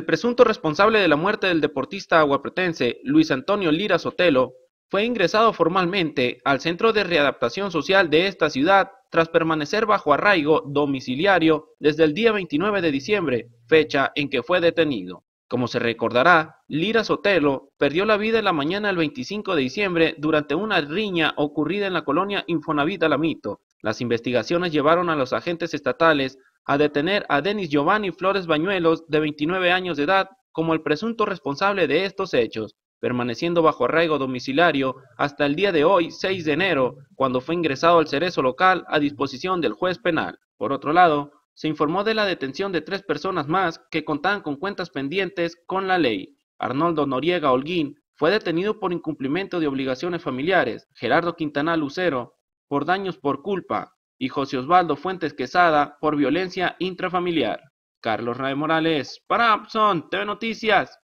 El presunto responsable de la muerte del deportista aguapretense Luis Antonio Lira Sotelo fue ingresado formalmente al Centro de Readaptación Social de esta ciudad tras permanecer bajo arraigo domiciliario desde el día 29 de diciembre, fecha en que fue detenido. Como se recordará, Lira Sotelo perdió la vida en la mañana del 25 de diciembre durante una riña ocurrida en la colonia Infonavit Alamito. Las investigaciones llevaron a los agentes estatales a detener a Denis Giovanni Flores Bañuelos, de 29 años de edad, como el presunto responsable de estos hechos, permaneciendo bajo arraigo domiciliario hasta el día de hoy, 6 de enero, cuando fue ingresado al cerezo local a disposición del juez penal. Por otro lado, se informó de la detención de tres personas más que contaban con cuentas pendientes con la ley. Arnoldo Noriega Holguín fue detenido por incumplimiento de obligaciones familiares, Gerardo Quintana Lucero por daños por culpa, y José Osvaldo Fuentes Quesada por violencia intrafamiliar. Carlos Rae Morales, para TV Noticias.